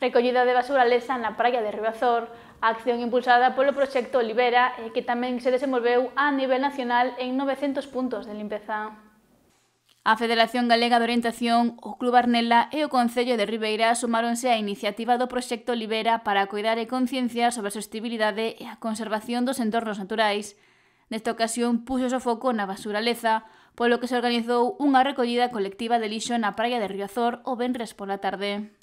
recollida de basura lesa na praia de Ribazor, a acción impulsada polo proxecto Libera e que tamén se desenvolveu a nivel nacional en 900 puntos de limpeza. A Federación Galega de Orientación, o Club Arnela e o Concello de Ribeira sumáronse á iniciativa do proxecto Libera para coidar e conciencia sobre a sostibilidade e a conservación dos entornos naturais. Nesta ocasión, puxo o foco na basuraleza, polo que se organizou unha recollida colectiva de lixo na praia de Riazor o venres pola tarde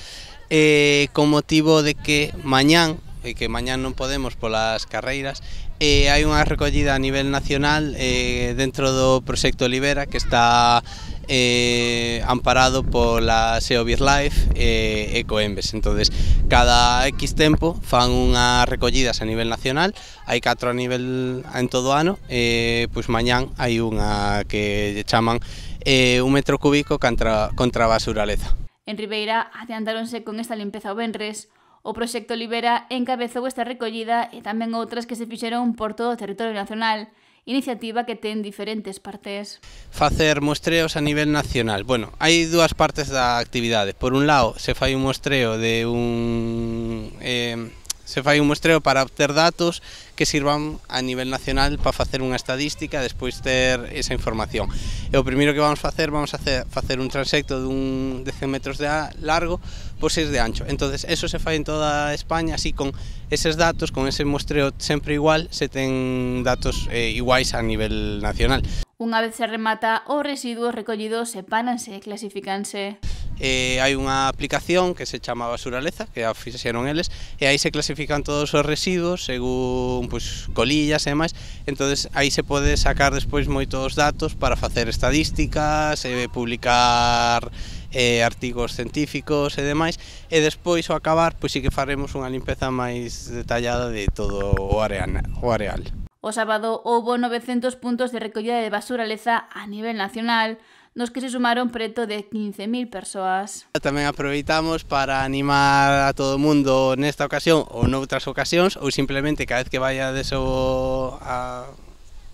eh, con motivo de que mañán, e que mañán non podemos polas carreiras, eh, hai unha recollida a nivel nacional eh, dentro do proxecto Libera que está eh, amparado pola SEO Beer Life eh, e Coembes. entonces cada X tempo fan unhas recollidas a nivel nacional, hai 4 a nivel en todo o ano, eh, pois mañán hai unha que chaman eh, un metro cúbico contra, contra a basuraleza. En Ribeira adiantáronse con esta limpeza o Benres, o proxecto Libera encabezou esta recollida e tamén outras que se fixeron por todo o territorio nacional, iniciativa que ten diferentes partes. Facer mostreos a nivel nacional. Bueno, hai dúas partes da actividade. Por un lado, se fai un mostreo de un... Eh, Se fai un mostreo para obter datos que sirvan a nivel nacional para facer unha estadística e despois ter esa información. E o primeiro que vamos facer, vamos a facer un transecto dun 10 metros de largo por pois 6 de ancho. entonces eso se fai en toda España, así con eses datos, con ese mostreo sempre igual, se ten datos eh, iguais a nivel nacional. Unha vez se remata, os residuos recollidos sepáranse e clasificanse eh, hai unha aplicación que se chama Basuraleza, que a fixeron eles, e aí se clasifican todos os residuos según pois, colillas e demais, entón aí se pode sacar despois moitos datos para facer estadísticas, e eh, publicar eh, artigos científicos e demais, e despois ao acabar pois sí que faremos unha limpeza máis detallada de todo o areal. O areal. O sábado houbo 900 puntos de recollida de basura leza a nivel nacional, nos que se sumaron preto de 15.000 persoas. Tamén aproveitamos para animar a todo o mundo nesta ocasión ou noutras ocasións ou simplemente cada vez que vaya de so a,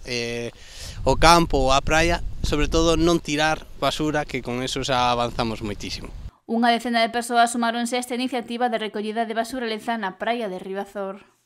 eh, o campo ou a praia, sobre todo non tirar basura que con eso xa avanzamos moitísimo. Unha decena de persoas sumaronse a esta iniciativa de recollida de basura leza na praia de Ribazor.